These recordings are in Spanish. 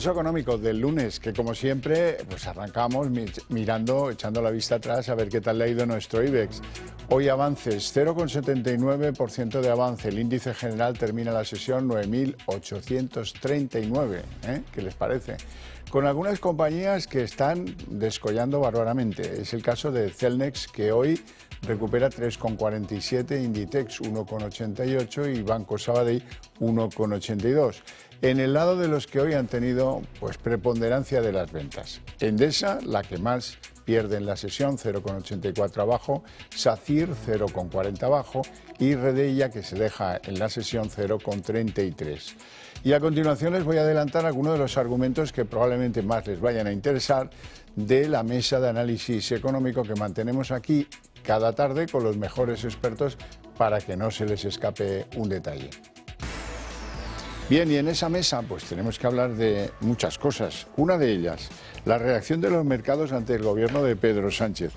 pulso económico del lunes, que como siempre, pues arrancamos mirando, echando la vista atrás a ver qué tal le ha ido nuestro IBEX. Hoy avances, 0,79% de avance. El índice general termina la sesión 9.839. ¿eh? ¿Qué les parece? Con algunas compañías que están descollando bárbaramente. Es el caso de Celnex, que hoy recupera 3,47, Inditex 1,88 y Banco Sabadell 1,82 en el lado de los que hoy han tenido pues, preponderancia de las ventas. Endesa, la que más pierde en la sesión, 0,84 abajo, SACIR 0,40 abajo y Redella, que se deja en la sesión 0,33. Y a continuación les voy a adelantar algunos de los argumentos que probablemente más les vayan a interesar de la mesa de análisis económico que mantenemos aquí cada tarde con los mejores expertos para que no se les escape un detalle. Bien, y en esa mesa pues tenemos que hablar de muchas cosas. Una de ellas, la reacción de los mercados ante el gobierno de Pedro Sánchez.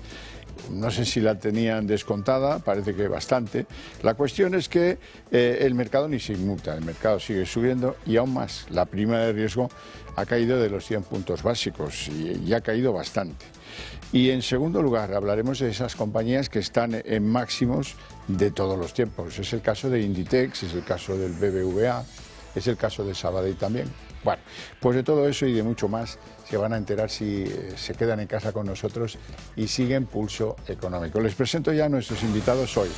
No sé si la tenían descontada, parece que bastante. La cuestión es que eh, el mercado ni se inmuta, el mercado sigue subiendo y aún más, la prima de riesgo ha caído de los 100 puntos básicos y, y ha caído bastante. Y en segundo lugar, hablaremos de esas compañías que están en máximos de todos los tiempos. Es el caso de Inditex, es el caso del BBVA, es el caso de Sabadell también. Bueno, pues de todo eso y de mucho más se van a enterar si eh, se quedan en casa con nosotros y siguen Pulso Económico. Les presento ya a nuestros invitados hoy.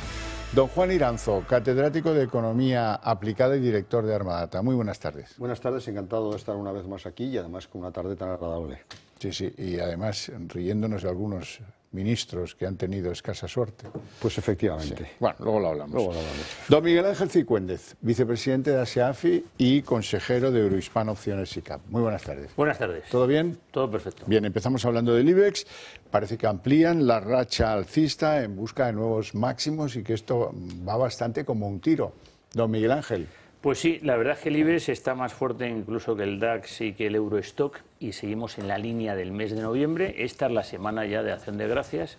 Don Juan Iranzo, catedrático de Economía Aplicada y director de Armadata. Muy buenas tardes. Buenas tardes, encantado de estar una vez más aquí y además con una tarde tan agradable. Sí, sí, y además riéndonos de algunos ministros que han tenido escasa suerte. Pues efectivamente. Bueno, luego lo hablamos. Don Miguel Ángel Cicuéndez, vicepresidente de ASEAFI y consejero de Eurohispano Opciones y CAP. Muy buenas tardes. Buenas tardes. ¿Todo bien? Todo perfecto. Bien, empezamos hablando del IBEX. Parece que amplían la racha alcista en busca de nuevos máximos y que esto va bastante como un tiro. Don Miguel Ángel. Pues sí, la verdad es que el IBEX está más fuerte incluso que el DAX y que el Eurostock y seguimos en la línea del mes de noviembre. Esta es la semana ya de acción de gracias.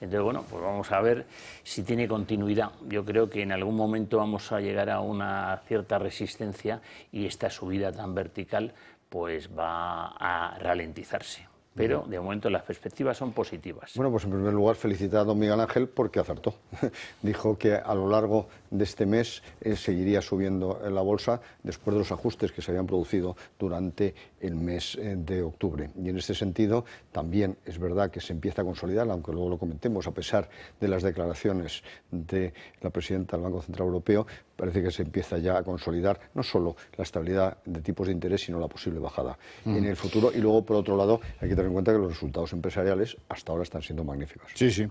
Entonces, bueno, pues vamos a ver si tiene continuidad. Yo creo que en algún momento vamos a llegar a una cierta resistencia y esta subida tan vertical pues va a ralentizarse pero de momento las perspectivas son positivas. Bueno, pues en primer lugar felicitar a don Miguel Ángel porque acertó. Dijo que a lo largo de este mes eh, seguiría subiendo la bolsa después de los ajustes que se habían producido durante el mes eh, de octubre. Y en este sentido también es verdad que se empieza a consolidar, aunque luego lo comentemos, a pesar de las declaraciones de la presidenta del Banco Central Europeo, parece que se empieza ya a consolidar no solo la estabilidad de tipos de interés, sino la posible bajada mm. en el futuro. Y luego, por otro lado, hay que en cuenta que los resultados empresariales hasta ahora están siendo magníficos. Sí, sí.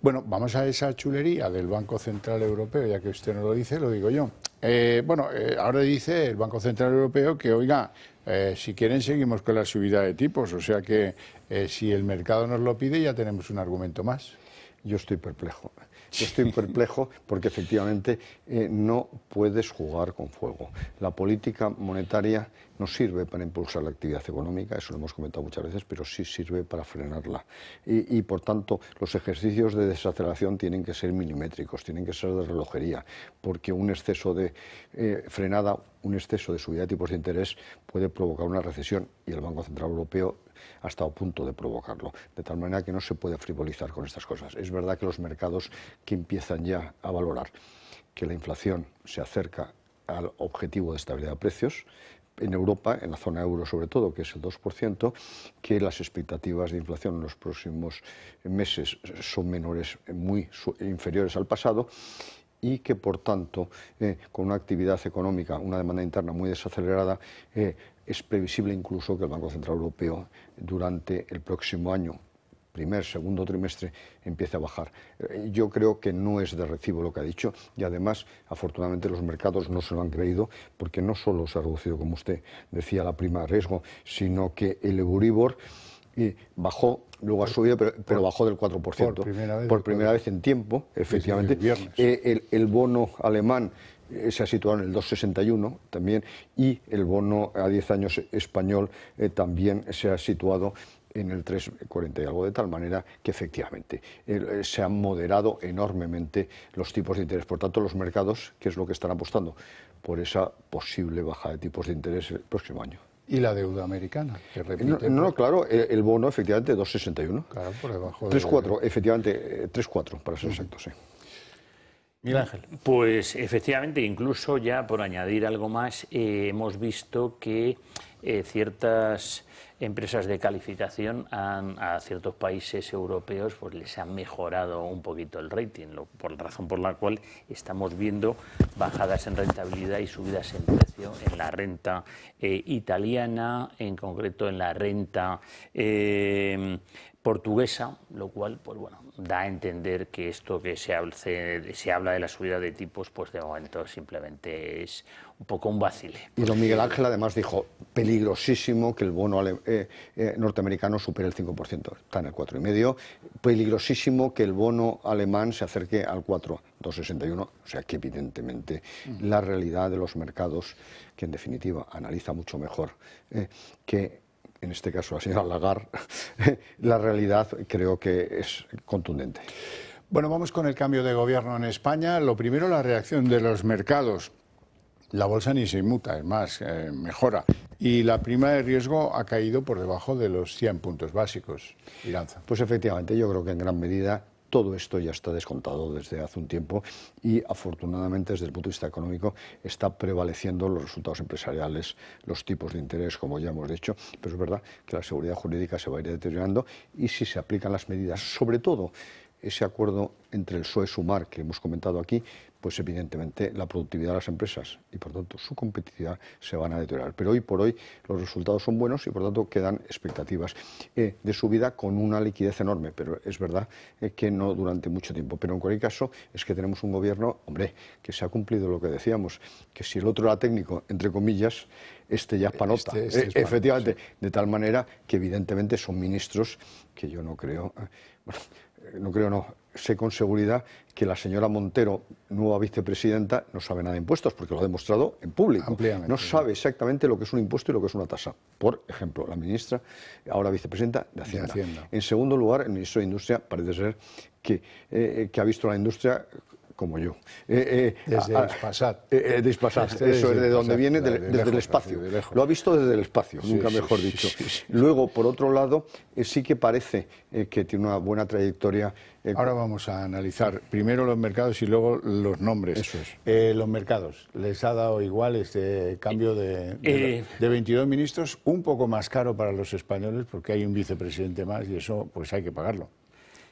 Bueno, vamos a esa chulería del Banco Central Europeo, ya que usted no lo dice, lo digo yo. Eh, bueno, eh, ahora dice el Banco Central Europeo que, oiga, eh, si quieren seguimos con la subida de tipos, o sea que si el mercado nos lo pide ya tenemos un argumento más. Yo estoy perplejo estoy perplejo porque efectivamente eh, no puedes jugar con fuego. La política monetaria no sirve para impulsar la actividad económica, eso lo hemos comentado muchas veces, pero sí sirve para frenarla. Y, por tanto, los ejercicios de desaceleración tienen que ser milimétricos, tienen que ser de relojería, porque un exceso de eh, frenada, un exceso de subida de tipos de interés puede provocar una recesión y el Banco Central Europeo hasta a punto de provocarlo. De tal manera que no se puede frivolizar con estas cosas. Es verdad que los mercados que empiezan ya a valorar que la inflación se acerca al objetivo de estabilidad de precios, en Europa, en la zona euro sobre todo, que es el 2%, que las expectativas de inflación en los próximos meses son menores, muy inferiores al pasado, y que por tanto, eh, con una actividad económica, una demanda interna muy desacelerada, eh, es previsible incluso que el Banco Central Europeo durante el próximo año, primer, segundo trimestre, empiece a bajar. Eh, yo creo que no es de recibo lo que ha dicho y además, afortunadamente, los mercados no se lo han creído porque no solo se ha reducido, como usted decía, la prima de riesgo, sino que el Euribor y bajó, luego ha subido, pero, bajó del 4%. Por primera vez, en tiempo, efectivamente. Eh, el, bono alemán eh, se ha situado en el 2,61 también y el bono a 10 años español eh, también se ha situado en el 3,40 y algo, de tal manera que efectivamente se han moderado enormemente los tipos de interés. Por tanto, los mercados, ¿qué es lo que están apostando por esa posible baja de tipos de interés el próximo año y la deuda americana, que repite. No, pues, claro, el, bono efectivamente 2,61. Claro, por debajo. 3,4, efectivamente, 3,4 eh, para ser exacto, sí. Miguel Ángel. Pues efectivamente, incluso ya por añadir algo más, eh, hemos visto que eh, ciertas empresas de calificación a ciertos países europeos pues les han mejorado un poquito el rating, por la razón por la cual estamos viendo bajadas en rentabilidad y subidas en precio en la renta eh, italiana, en concreto en la renta eh, portuguesa, lo cual pues bueno, da a entender que esto que se, habla de la subida de tipos, pues de momento simplemente es un poco un vacile. Y don Miguel Ángel además dijo, peligrosísimo que el bono eh, eh, norteamericano supere el 5%, está en el 4,5%, peligrosísimo que el bono alemán se acerque al 4,261, o sea que evidentemente la realidad de los mercados, que en definitiva analiza mucho mejor eh, que en este caso así señora Lagar, la realidad creo que es contundente. Bueno, vamos con el cambio de gobierno en España. Lo primero, la reacción de los mercados. La bolsa ni se inmuta, es más, eh, mejora. Y la prima de riesgo ha caído por debajo de los 100 puntos básicos. Iranza. Pues efectivamente, yo creo que en gran medida todo esto ya está descontado desde hace un tiempo y afortunadamente desde el punto de vista económico está prevaleciendo los resultados empresariales, los tipos de interés, como ya hemos dicho, pero es verdad que la seguridad jurídica se va a ir deteriorando y si se aplican las medidas, sobre todo ese acuerdo entre el PSOE Sumar que hemos comentado aquí pues evidentemente la productividad de las empresas y por tanto su competitividad se van a deteriorar. Pero hoy por hoy los resultados son buenos y por tanto quedan expectativas eh, de subida con una liquidez enorme, pero es verdad eh, que no durante mucho tiempo. Pero en cualquier caso es que tenemos un gobierno, hombre, que se ha cumplido lo que decíamos, que si el otro era técnico, entre comillas, este ya panota, este, este eh, efectivamente, de tal manera que evidentemente son ministros que yo no creo no creo, no, sé con seguridad que la señora Montero, nueva vicepresidenta, no sabe nada de impuestos, porque lo ha demostrado en público. no sabe exactamente lo que es un impuesto y lo que es una tasa. Por ejemplo, la ministra, ahora vicepresidenta de Hacienda. En segundo lugar, el ministro de Industria parece ser que, eh, que ha visto la industria como yo. Eh, eh desde ah, eh, eh, este eso es de donde viene, desde el espacio. Lo ha visto desde el espacio, nunca mejor dicho. Luego, por otro lado, sí que parece que tiene una buena trayectoria. Ahora vamos a analizar primero los mercados y luego los nombres. los mercados, les ha dado igual este cambio de, de 22 ministros, un poco más caro para los españoles porque hay un vicepresidente más y eso pues hay que pagarlo.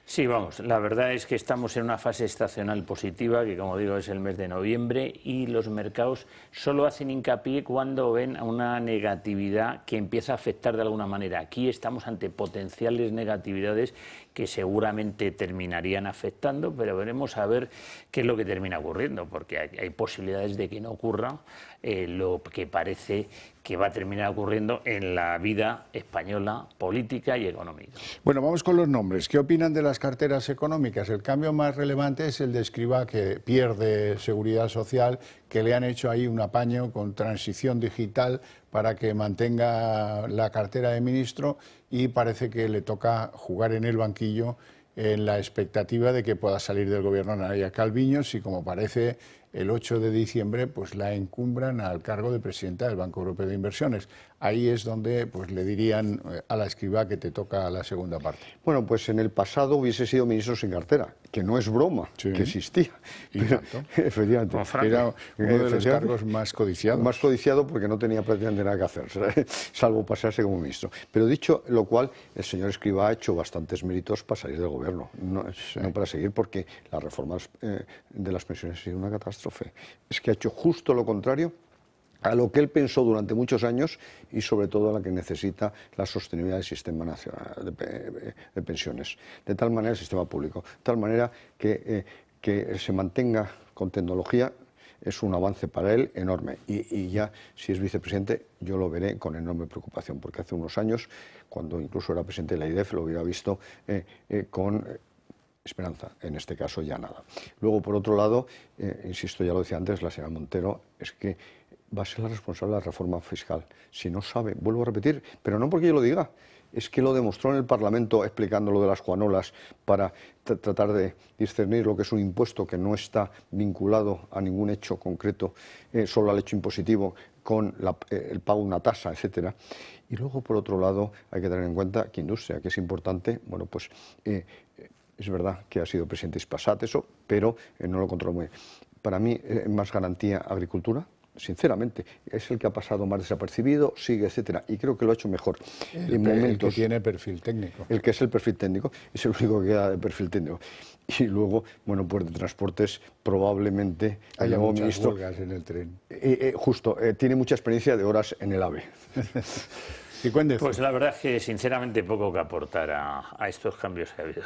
Sí, vamos, la verdad es que estamos en una fase estacional positiva, que como digo es el mes de noviembre, y los mercados solo hacen hincapié cuando ven una negatividad que empieza a afectar de alguna manera. Aquí estamos ante potenciales negatividades que seguramente terminarían afectando, pero veremos a ver qué es lo que termina ocurriendo, porque hay, posibilidades de que no ocurra eh, lo que parece que va a terminar ocurriendo en la vida española política y económica. Bueno, vamos con los nombres. ¿Qué opinan de las carteras económicas? El cambio más relevante es el de Escriba, que pierde seguridad social, que le han hecho ahí un apaño con transición digital para que mantenga la cartera de ministro y parece que le toca jugar en el banquillo en la expectativa de que pueda salir del gobierno Nadia Calviño si, como parece, el 8 de diciembre pues la encumbran al cargo de presidenta del Banco Europeo de Inversiones. Ahí es donde pues le dirían eh, a la escriba que te toca la segunda parte. Bueno, pues en el pasado hubiese sido ministro sin cartera, que no es broma, que existía. efectivamente, era uno de los cargos más codiciados. Más codiciado porque no tenía prácticamente nada que hacer, salvo pasarse como ministro. Pero dicho lo cual, el señor escriba ha hecho bastantes méritos para salir del gobierno, no, no para seguir porque la reforma eh, de las pensiones ha sido una catástrofe es que ha hecho justo lo contrario a lo que él pensó durante muchos años y sobre todo a la que necesita la sostenibilidad del sistema nacional de, pensiones, de tal manera el sistema público, de tal manera que, eh, se mantenga con tecnología es un avance para él enorme. Y, ya, si es vicepresidente, yo lo veré con enorme preocupación, porque hace unos años, cuando incluso era presidente de la IDEF, lo hubiera visto eh, eh, con esperanza, en este caso ya nada. Luego, por otro lado, eh, insisto, ya lo decía antes la señora Montero, es que va a ser la responsable de la reforma fiscal. Si no sabe, vuelvo a repetir, pero no porque yo lo diga, es que lo demostró en el Parlamento explicando lo de las Juanolas para tratar de discernir lo que es un impuesto que no está vinculado a ningún hecho concreto, eh, solo al hecho impositivo, con eh, el pago de una tasa, etcétera. Y luego, por otro lado, hay que tener en cuenta que industria, que es importante, bueno, pues es verdad que ha sido presidente Ispasat, eso, pero eh, no lo controlo muy Para mí, eh, más garantía agricultura, sinceramente, es el que ha pasado más desapercibido, sigue, etcétera, y creo que lo ha hecho mejor. El, en el que tiene perfil técnico. El que es el perfil técnico, es el único que queda de perfil técnico. Y luego, bueno, pues de transportes probablemente haya un ministro. Huelgas en el tren. Eh, justo, tiene mucha experiencia de horas en el AVE. ¿Y pues la verdad es que sinceramente poco que aportar a, a estos cambios que ha habido.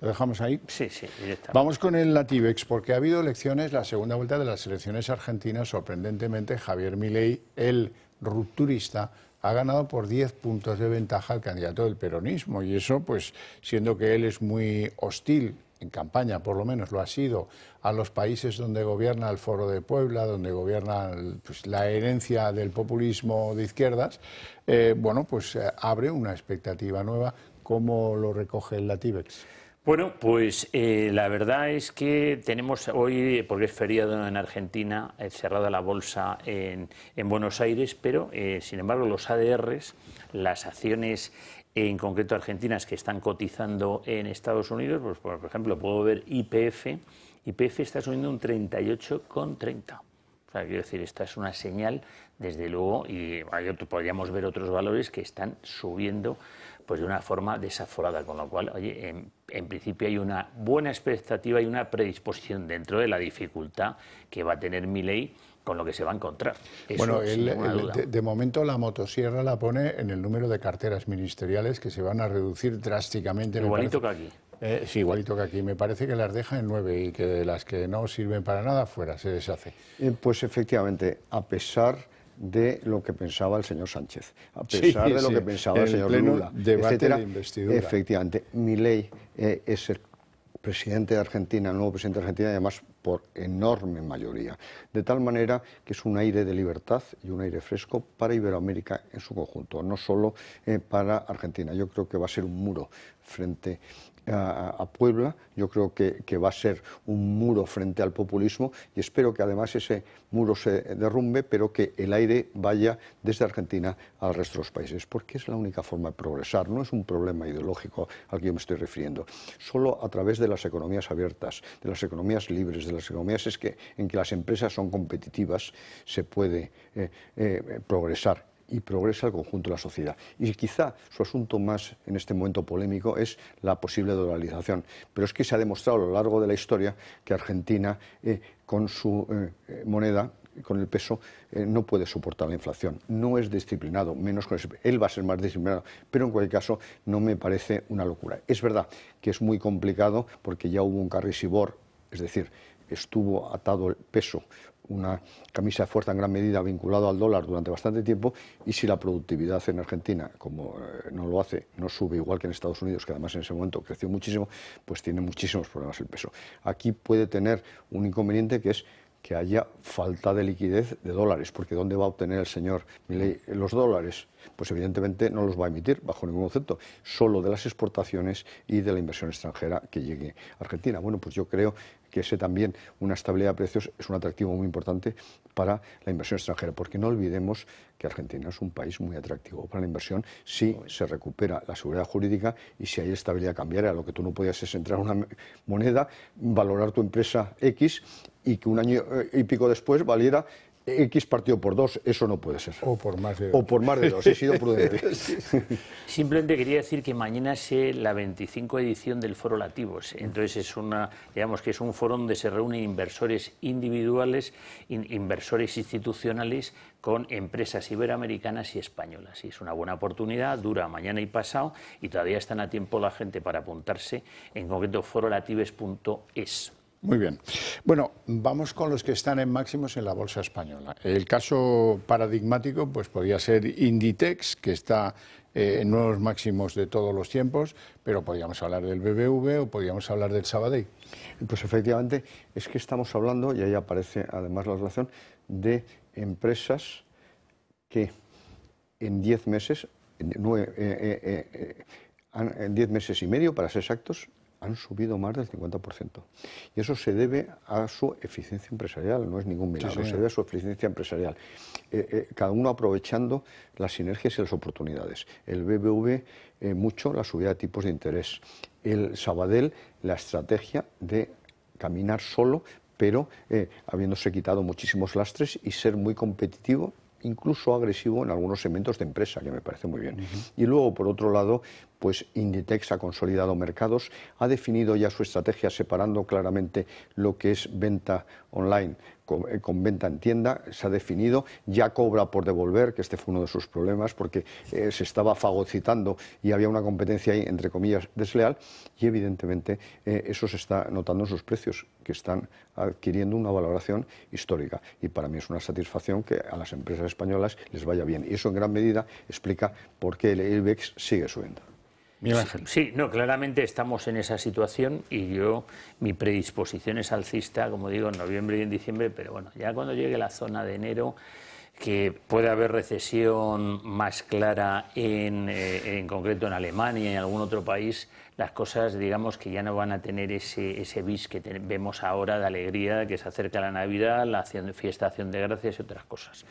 ¿Lo dejamos ahí? Sí, sí, directamente. Vamos con el Latibex porque ha habido elecciones, la segunda vuelta de las elecciones argentinas, sorprendentemente, Javier Milei, el rupturista, ha ganado por 10 puntos de ventaja al candidato del peronismo, y eso, pues, siendo que él es muy hostil, en campaña por lo menos lo ha sido, a los países donde gobierna el Foro de Puebla, donde gobierna pues, la herencia del populismo de izquierdas, eh, bueno, pues eh, abre una expectativa nueva. ¿Cómo lo recoge el Latibex? Bueno, pues eh, la verdad es que tenemos hoy, porque es feriado en Argentina, eh, cerrada la bolsa en, Buenos Aires, pero eh, sin embargo los ADRs, las acciones en concreto argentinas que están cotizando en Estados Unidos, pues por ejemplo puedo ver IPF, IPF está subiendo un 38,30. O sea, quiero decir, esta es una señal, desde luego, y podríamos ver otros valores que están subiendo pues de una forma desaforada, con lo cual, oye, en, principio hay una buena expectativa y una predisposición dentro de la dificultad que va a tener mi ley con lo que se va a encontrar. bueno, de, momento la motosierra la pone en el número de carteras ministeriales que se van a reducir drásticamente. Igualito que aquí. Eh, sí, igualito que aquí. Me parece que las deja en nueve y que de las que no sirven para nada fuera se deshace. Eh, pues efectivamente, a pesar de lo que pensaba el señor Sánchez, a pesar de lo que pensaba el, señor Lula, etcétera. De Efectivamente, mi ley eh, es el presidente de Argentina, el nuevo presidente de Argentina, además por enorme mayoría. De tal manera que es un aire de libertad y un aire fresco para Iberoamérica en su conjunto, no solo eh, para Argentina. Yo creo que va a ser un muro frente a, Puebla. Yo creo que, va a ser un muro frente al populismo y espero que además ese muro se derrumbe, pero que el aire vaya desde Argentina al resto de los países, porque es la única forma de progresar. No es un problema ideológico al que yo me estoy refiriendo. Solo a través de las economías abiertas, de las economías libres, de las economías en que las empresas son competitivas, se puede eh, eh, progresar y progresa el conjunto de la sociedad. Y quizá su asunto más en este momento polémico es la posible dolarización. Pero es que se ha demostrado a lo largo de la historia que Argentina, eh, con su eh, moneda, con el peso, eh, no puede soportar la inflación. No es disciplinado, menos con ese... Él va a ser más disciplinado, pero en cualquier caso no me parece una locura. Es verdad que es muy complicado porque ya hubo un carrisibor, es decir, estuvo atado el peso, una camisa de fuerza en gran medida vinculado al dólar durante bastante tiempo, y si la productividad en Argentina, como eh, no lo hace, no sube igual que en Estados Unidos, que además en ese momento creció muchísimo, pues tiene muchísimos problemas el peso. Aquí puede tener un inconveniente que es que haya falta de liquidez de dólares, porque ¿dónde va a obtener el señor Milley los dólares? Pues evidentemente no los va a emitir bajo ningún concepto, solo de las exportaciones y de la inversión extranjera que llegue a Argentina. Bueno, pues yo creo que ese también, una estabilidad de precios, es un atractivo muy importante para la inversión extranjera, porque no olvidemos que Argentina es un país muy atractivo para la inversión si se recupera la seguridad jurídica y si hay estabilidad cambiaria. Lo que tú no podías es entrar a una moneda, valorar tu empresa X y que un año eh, y pico después valiera X partido por dos, eso no puede ser. O por más de dos. O por más de dos, he sido prudente. Simplemente quería decir que mañana es eh, la 25 edición del Foro Lativos. Entonces es una, digamos que es un foro donde se reúnen inversores individuales, inversores institucionales con empresas iberoamericanas y españolas. Y es una buena oportunidad, dura mañana y pasado y todavía están a tiempo la gente para apuntarse, en concreto forolatives.es. Muy bien. Bueno, vamos con los que están en máximos en la bolsa española. El caso paradigmático pues podría ser Inditex, que está eh, en nuevos máximos de todos los tiempos, pero podríamos hablar del BBV o podríamos hablar del Sabadell. Pues efectivamente, es que estamos hablando, y ahí aparece además la relación, de empresas que en 10 meses, en 10 eh, eh, meses y medio para ser exactos, han subido más del 50%. Y eso se debe a su eficiencia empresarial, no es ningún milagro, se debe a su eficiencia empresarial. Eh, eh, cada uno aprovechando las sinergias y las oportunidades. El BBV eh, mucho la subida de tipos de interés. El Sabadell la estrategia de caminar solo, pero habiéndose quitado muchísimos lastres y ser muy competitivo incluso agresivo en algunos segmentos de empresa, que me parece muy bien. Y luego, por otro lado, pues Inditex ha consolidado mercados, ha definido ya su estrategia separando claramente lo que es venta online con, eh, venta en tienda, se ha definido, ya cobra por devolver, que este fue uno de sus problemas, porque eh, se estaba fagocitando y había una competencia ahí, entre comillas, desleal, y evidentemente eh, eso se está notando en sus precios que están adquiriendo una valoración histórica. Y para mí es una satisfacción que a las empresas españolas les vaya bien. Y eso en gran medida explica por qué el IBEX sigue subiendo. Sí, no, claramente estamos en esa situación y yo, mi predisposición es alcista, como digo, en noviembre y en diciembre, pero bueno, ya cuando llegue la zona de enero, que puede haber recesión más clara eh, en, concreto en Alemania y en algún otro país, las cosas digamos que ya no van a tener ese, ese bis que vemos ahora de alegría, que se acerca la Navidad, la fiestación de gracias y otras cosas.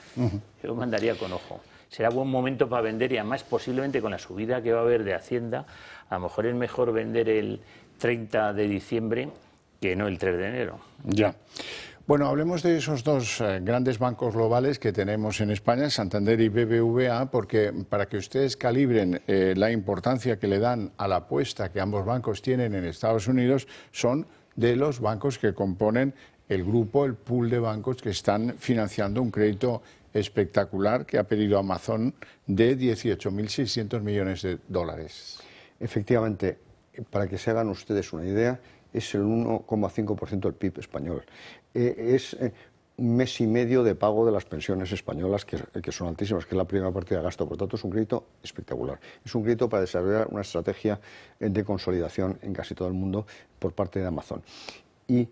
Yo mandaría con ojo. Será buen momento para vender y además posiblemente con la subida que va a haber de Hacienda, a lo mejor es mejor vender el 30 de diciembre que no el 3 de enero. Ya. Bueno, hablemos de esos dos eh, grandes bancos globales que tenemos en España, Santander y BBVA, porque para que ustedes calibren eh, la importancia que le dan a la apuesta que ambos bancos tienen en Estados Unidos, son de los bancos que componen el grupo, el pool de bancos que están financiando un crédito espectacular que ha pedido Amazon de 18.600 millones de dólares. Efectivamente, para que se hagan ustedes una idea, es el 1,5% del PIB español. Eh, es eh, un mes y medio de pago de las pensiones españolas, que, son altísimas, que es la primera partida de gasto. Por tanto, es un crédito espectacular. Es un crédito para desarrollar una estrategia eh, de consolidación en casi todo el mundo por parte de Amazon. Y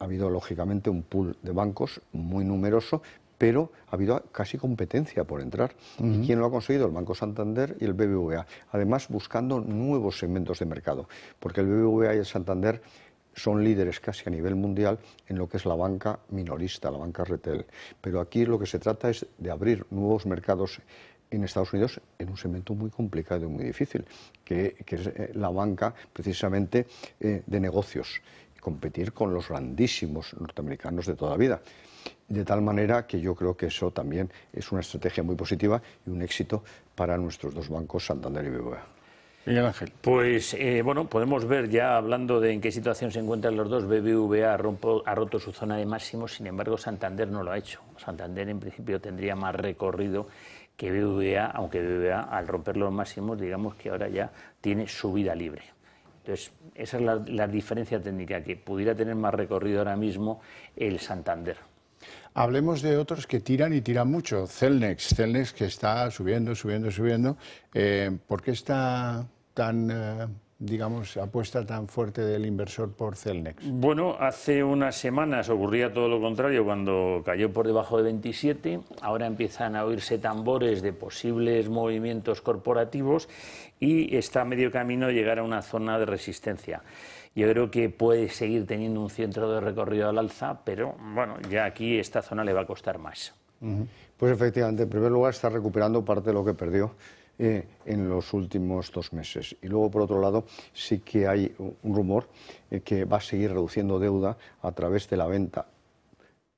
ha habido, lógicamente, un pool de bancos muy numeroso, pero ha habido casi competencia por entrar. ¿Y quién lo ha conseguido? El Banco Santander y el BBVA. Además, buscando nuevos segmentos de mercado, porque el BBVA y el Santander son líderes casi a nivel mundial en lo que es la banca minorista, la banca retail. Pero aquí lo que se trata es de abrir nuevos mercados en Estados Unidos en un segmento muy complicado y muy difícil, que, es eh, la banca precisamente eh, de negocios, competir con los grandísimos norteamericanos de toda la vida. De tal manera que yo creo que eso también es una estrategia muy positiva y un éxito para nuestros dos bancos, Santander y BBVA. Miguel Ángel. Pues eh, bueno, podemos ver ya hablando de en qué situación se encuentran los dos. BBVA ha roto su zona de máximos, sin embargo Santander no lo ha hecho. Santander en principio tendría más recorrido que BBVA, aunque BBVA al romper los máximos, digamos que ahora ya tiene su vida libre. Entonces, esa es la diferencia técnica que pudiera tener más recorrido ahora mismo el Santander. Hablemos de otros que tiran y tiran mucho. Celnex, Celnex que está subiendo, subiendo, subiendo. Eh, ¿Por qué está tan, eh, digamos, apuesta tan fuerte del inversor por Celnex? Bueno, hace unas semanas ocurría todo lo contrario, cuando cayó por debajo de 27. Ahora empiezan a oírse tambores de posibles movimientos corporativos y está a medio camino llegar a una zona de resistencia. Yo creo que puede seguir teniendo un centro de recorrido al alza, pero bueno, ya aquí esta zona le va a costar más. Pues efectivamente, en primer lugar está recuperando parte de lo que perdió. Eh, en los últimos dos meses. Y luego, por otro lado, sí que hay un rumor eh, que va a seguir reduciendo deuda a través de la venta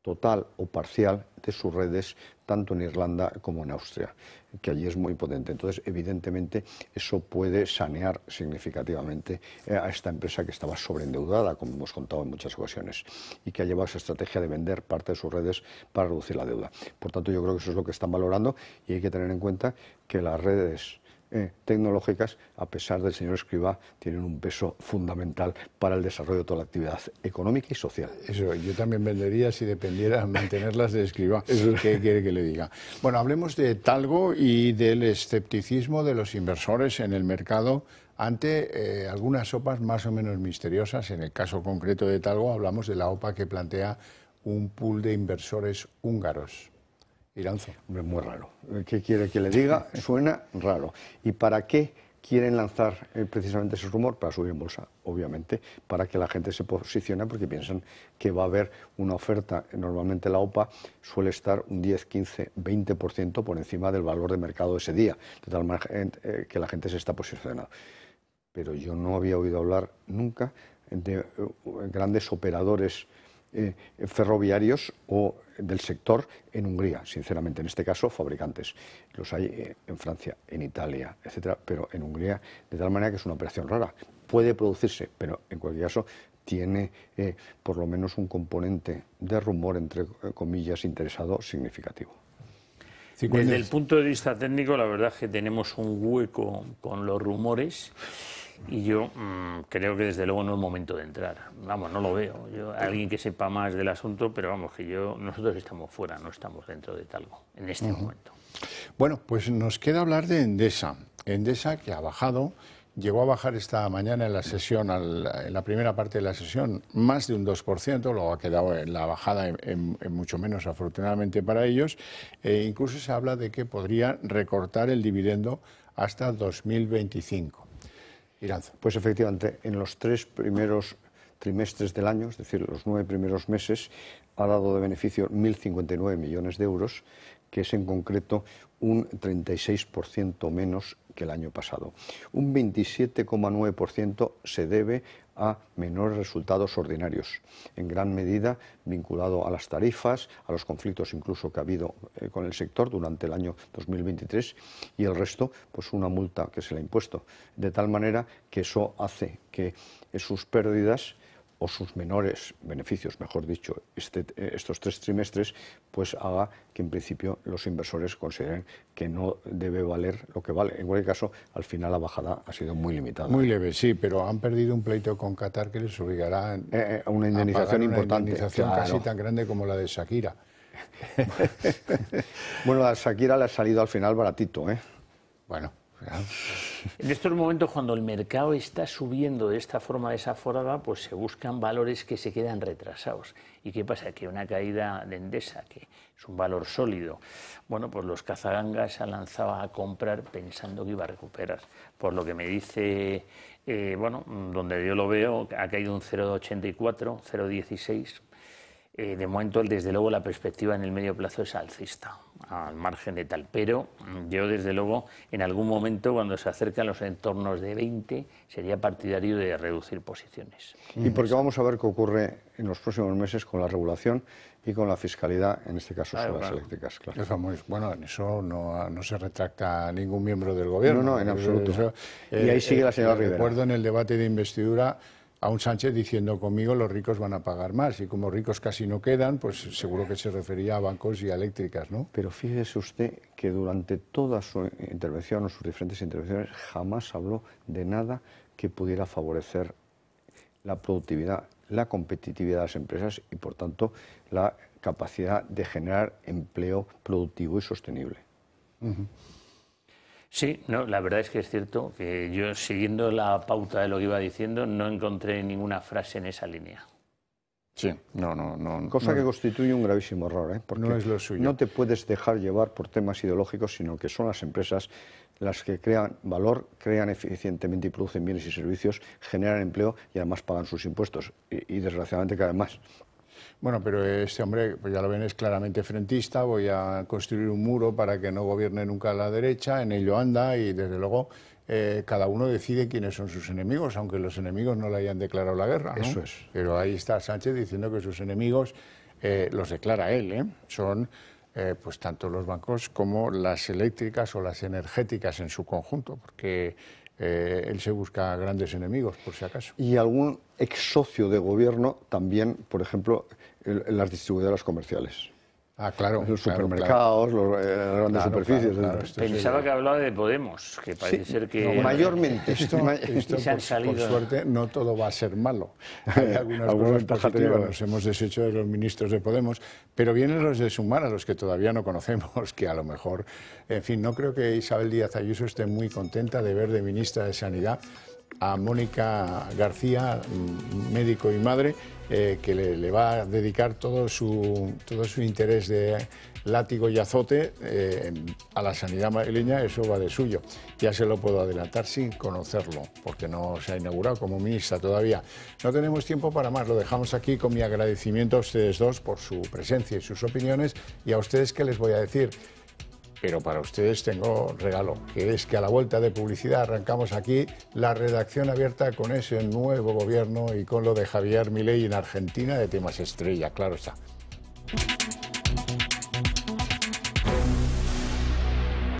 total o parcial de sus redes, tanto en Irlanda como en Austria, que allí es muy potente. Entonces, evidentemente, eso puede sanear significativamente eh, a esta empresa que estaba sobreendeudada, como hemos contado en muchas ocasiones, y que ha llevado esa estrategia de vender parte de sus redes para reducir la deuda. Por tanto, yo creo que eso es lo que están valorando y hay que tener en cuenta que las redes eh, tecnológicas, a pesar del señor Escribá, tienen un peso fundamental para el desarrollo de toda la actividad económica y social. Eso, yo también vendería si dependiera mantenerlas de Escribá. ¿Qué que quiere que le diga. Bueno, hablemos de Talgo y del escepticismo de los inversores en el mercado ante eh, algunas sopas más o menos misteriosas. En el caso concreto de Talgo hablamos de la OPA que plantea un pool de inversores húngaros. Iranzo. es muy raro. Eh, ¿Qué quiere que le diga? Suena raro. ¿Y para qué quieren lanzar eh, precisamente ese rumor? Para subir en bolsa, obviamente, para que la gente se posicione, porque piensan que va a haber una oferta. Normalmente la OPA suele estar un 10, 15, 20% por encima del valor de mercado ese día, de tal manera eh, que la gente se está posicionando. Pero yo no había oído hablar nunca de grandes operadores ferroviarios o del sector en Hungría, sinceramente, en este caso fabricantes. Los hay eh, en Francia, en Italia, etcétera, pero en Hungría, de tal manera que es una operación rara. Puede producirse, pero en cualquier caso tiene eh, por lo menos un componente de rumor, entre eh, comillas, interesado significativo. Desde el punto de vista técnico, la verdad es que tenemos un hueco con los rumores. Y yo mm, creo que desde luego no es momento de entrar. Vamos, no lo veo. Yo, alguien que sepa más del asunto, pero vamos, que yo, nosotros estamos fuera, no estamos dentro de Talgo en este momento. Bueno, pues nos queda hablar de Endesa. Endesa que ha bajado, llegó a bajar esta mañana en la sesión, en la primera parte de la sesión, más de un 2%, luego ha quedado en la bajada en, mucho menos, afortunadamente para ellos, e incluso se habla de que podría recortar el dividendo hasta 2025. Pues efectivamente, en los tres primeros trimestres del año, es decir, los nueve primeros meses, ha dado de beneficio 1.059 millones de euros, que es en concreto un 36% menos que el año pasado. Un 27,9% se debe a menores resultados ordinarios, en gran medida vinculado a las tarifas, a los conflictos incluso que ha habido eh, con el sector durante el año 2023 y el resto, pues una multa que se le ha impuesto. De tal manera que eso hace que sus pérdidas o sus menores beneficios, mejor dicho, este, eh, estos tres trimestres, pues haga que en principio los inversores consideren que no debe valer lo que vale. En cualquier caso, al final la bajada ha sido muy limitada. Muy leve, sí, pero han perdido un pleito con Qatar que les obligará a eh, eh, una indemnización importante. una indemnización casi tan grande como la de Shakira. bueno, a Shakira le ha salido al final baratito, ¿eh? Bueno. En estos momentos, cuando el mercado está subiendo de esta forma desaforada, pues se buscan valores que se quedan retrasados. ¿Y qué pasa? Que una caída de Endesa, que es un valor sólido, bueno, pues los cazagangas se han lanzado a comprar pensando que iba a recuperar. Por lo que me dice, eh, bueno, donde yo lo veo, ha caído un 0,84, 0,16 eh, de momento, desde luego, la perspectiva en el medio plazo es alcista, al margen de tal. Pero mm, yo, desde luego, en algún momento, cuando se acercan los entornos de 20, sería partidario de reducir posiciones. Y porque vamos a ver qué ocurre en los próximos meses con la regulación y con la fiscalidad, en este caso sobre las eléctricas. bueno, en eso no, se retracta ningún miembro del gobierno. No, en absoluto. Eh, y ahí sigue la señora eh, Rivera. Recuerdo en el debate de investidura a un Sánchez diciendo conmigo los ricos van a pagar más y como ricos casi no quedan, pues seguro que se refería a bancos y a eléctricas, ¿no? Pero fíjese usted que durante toda su intervención o sus diferentes intervenciones jamás habló de nada que pudiera favorecer la productividad, la competitividad de las empresas y por tanto la capacidad de generar empleo productivo y sostenible. Sí, no, la verdad es que es cierto que yo, siguiendo la pauta de lo que iba diciendo, no encontré ninguna frase en esa línea. Sí, no, no, no. Cosa que constituye un gravísimo error, ¿eh? porque no, te puedes dejar llevar por temas ideológicos, sino que son las empresas las que crean valor, crean eficientemente y producen bienes y servicios, generan empleo y además pagan sus impuestos. Y, desgraciadamente que además. Bueno, pero este hombre, pues ya lo ven, es claramente frentista, voy a construir un muro para que no gobierne nunca la derecha, en ello anda y desde luego eh, cada uno decide quiénes son sus enemigos, aunque los enemigos no le hayan declarado la guerra. Eso es. Pero ahí está Sánchez diciendo que sus enemigos, eh, los declara él, ¿eh? son pues tanto los bancos como las eléctricas o las energéticas en su conjunto, porque él se busca grandes enemigos, por si acaso. Y algún ex socio de gobierno también, por ejemplo, las distribuidoras comerciales. Ah, claro. Los supermercados, Los, las eh, grandes superficies. Pensaba que hablaba de Podemos, que parece ser que... mayormente. Esto, pues, por, suerte, no todo va a ser malo. Hay algunas cosas positivas. Nos hemos deshecho de los ministros de Podemos, pero vienen los de Sumar, a los que todavía no conocemos, que a lo mejor... En fin, no creo que Isabel Díaz Ayuso esté muy contenta de ver de ministra de Sanidad a Mónica García, médico y madre, eh, que le, va a dedicar todo su, interés de látigo y azote eh, a la sanidad madrileña, eso va de suyo. Ya se lo puedo adelantar sin conocerlo, porque no se ha inaugurado como ministra todavía. No tenemos tiempo para más, lo dejamos aquí con mi agradecimiento a ustedes dos por su presencia y sus opiniones, y a ustedes que les voy a decir. Pero para ustedes tengo regalo, que es que a la vuelta de publicidad arrancamos aquí la redacción abierta con ese nuevo gobierno y con lo de Javier Milei en Argentina de temas estrella, claro está.